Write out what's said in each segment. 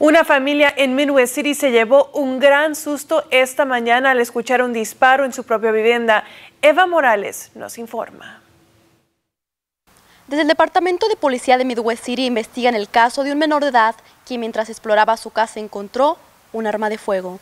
Una familia en Midwest City se llevó un gran susto esta mañana al escuchar un disparo en su propia vivienda. Eva Morales nos informa. Desde el Departamento de Policía de Midwest City investigan el caso de un menor de edad que mientras exploraba su casa encontró un arma de fuego.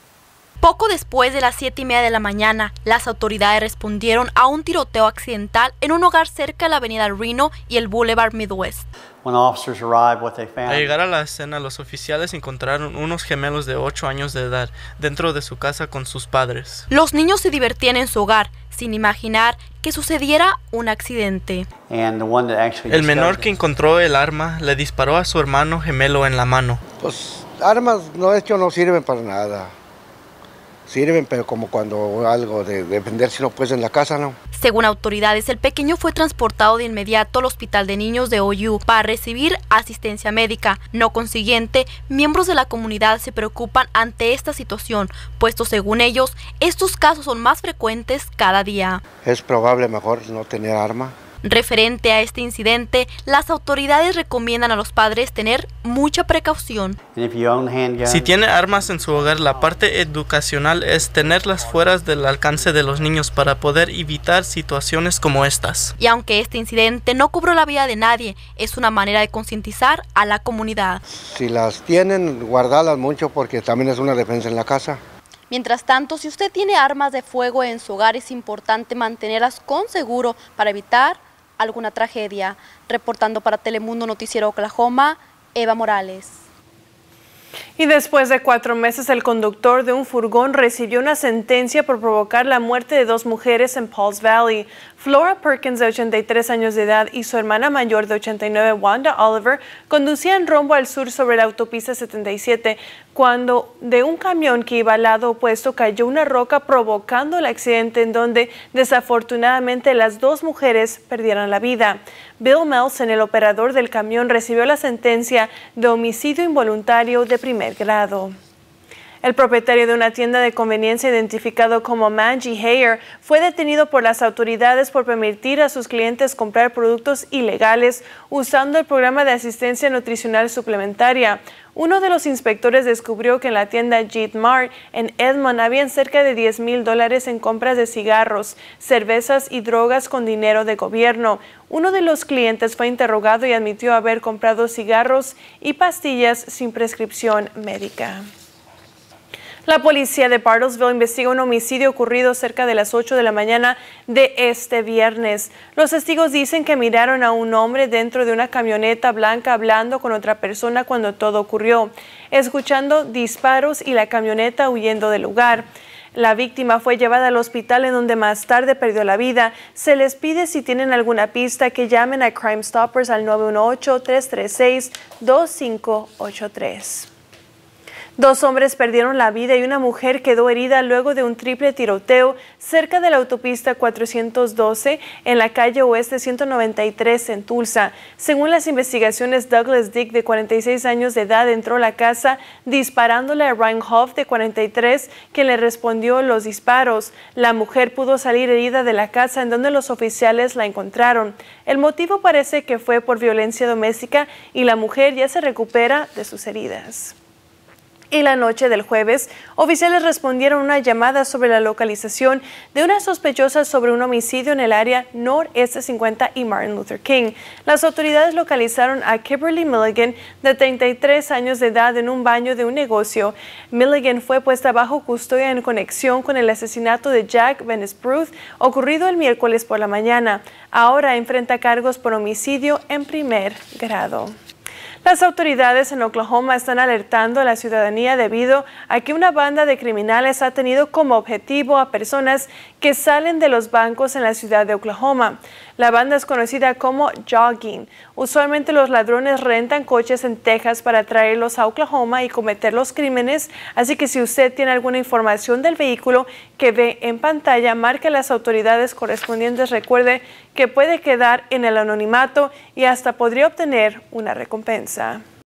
Poco después de las 7 y media de la mañana, las autoridades respondieron a un tiroteo accidental en un hogar cerca de la avenida Reno y el Boulevard Midwest. Al llegar a la escena, los oficiales encontraron unos gemelos de 8 años de edad dentro de su casa con sus padres. Los niños se divertían en su hogar, sin imaginar que sucediera un accidente. El menor que encontró el arma le disparó a su hermano gemelo en la mano. Pues armas no, no sirven para nada sirven, pero como cuando algo de, venderse no puedes en la casa, ¿no? Según autoridades, el pequeño fue transportado de inmediato al Hospital de Niños de Oyu para recibir asistencia médica. No consiguiente, miembros de la comunidad se preocupan ante esta situación, puesto según ellos, estos casos son más frecuentes cada día. Es probable mejor no tener arma, Referente a este incidente, las autoridades recomiendan a los padres tener mucha precaución. Si tiene armas en su hogar, la parte educacional es tenerlas fuera del alcance de los niños para poder evitar situaciones como estas. Y aunque este incidente no cubrió la vida de nadie, es una manera de concientizar a la comunidad. Si las tienen, guardarlas mucho porque también es una defensa en la casa. Mientras tanto, si usted tiene armas de fuego en su hogar, es importante mantenerlas con seguro para evitar alguna tragedia. Reportando para Telemundo Noticiero Oklahoma, Eva Morales. Y después de cuatro meses, el conductor de un furgón recibió una sentencia por provocar la muerte de dos mujeres en Pauls Valley. Flora Perkins, de 83 años de edad, y su hermana mayor, de 89, Wanda Oliver, conducían rumbo al sur sobre la autopista 77 cuando de un camión que iba al lado opuesto cayó una roca provocando el accidente en donde desafortunadamente las dos mujeres perdieron la vida. Bill en el operador del camión, recibió la sentencia de homicidio involuntario de primer grado. El propietario de una tienda de conveniencia identificado como Manji Hayer fue detenido por las autoridades por permitir a sus clientes comprar productos ilegales usando el programa de asistencia nutricional suplementaria. Uno de los inspectores descubrió que en la tienda Jitmar Mart en Edmond habían cerca de 10 mil dólares en compras de cigarros, cervezas y drogas con dinero de gobierno. Uno de los clientes fue interrogado y admitió haber comprado cigarros y pastillas sin prescripción médica. La policía de Bartlesville investiga un homicidio ocurrido cerca de las 8 de la mañana de este viernes. Los testigos dicen que miraron a un hombre dentro de una camioneta blanca hablando con otra persona cuando todo ocurrió, escuchando disparos y la camioneta huyendo del lugar. La víctima fue llevada al hospital en donde más tarde perdió la vida. Se les pide si tienen alguna pista que llamen a Crime Stoppers al 918-336-2583. Dos hombres perdieron la vida y una mujer quedó herida luego de un triple tiroteo cerca de la autopista 412 en la calle Oeste 193 en Tulsa. Según las investigaciones, Douglas Dick, de 46 años de edad, entró a la casa disparándole a Hoff, de 43, que le respondió los disparos. La mujer pudo salir herida de la casa en donde los oficiales la encontraron. El motivo parece que fue por violencia doméstica y la mujer ya se recupera de sus heridas. Y la noche del jueves, oficiales respondieron una llamada sobre la localización de una sospechosa sobre un homicidio en el área noreste 50 y Martin Luther King. Las autoridades localizaron a Kimberly Milligan, de 33 años de edad, en un baño de un negocio. Milligan fue puesta bajo custodia en conexión con el asesinato de Jack Bruce, ocurrido el miércoles por la mañana. Ahora enfrenta cargos por homicidio en primer grado. Las autoridades en Oklahoma están alertando a la ciudadanía debido a que una banda de criminales ha tenido como objetivo a personas que salen de los bancos en la ciudad de Oklahoma. La banda es conocida como jogging. Usualmente los ladrones rentan coches en Texas para traerlos a Oklahoma y cometer los crímenes, así que si usted tiene alguna información del vehículo que ve en pantalla, marque a las autoridades correspondientes. Recuerde que puede quedar en el anonimato y hasta podría obtener una recompensa.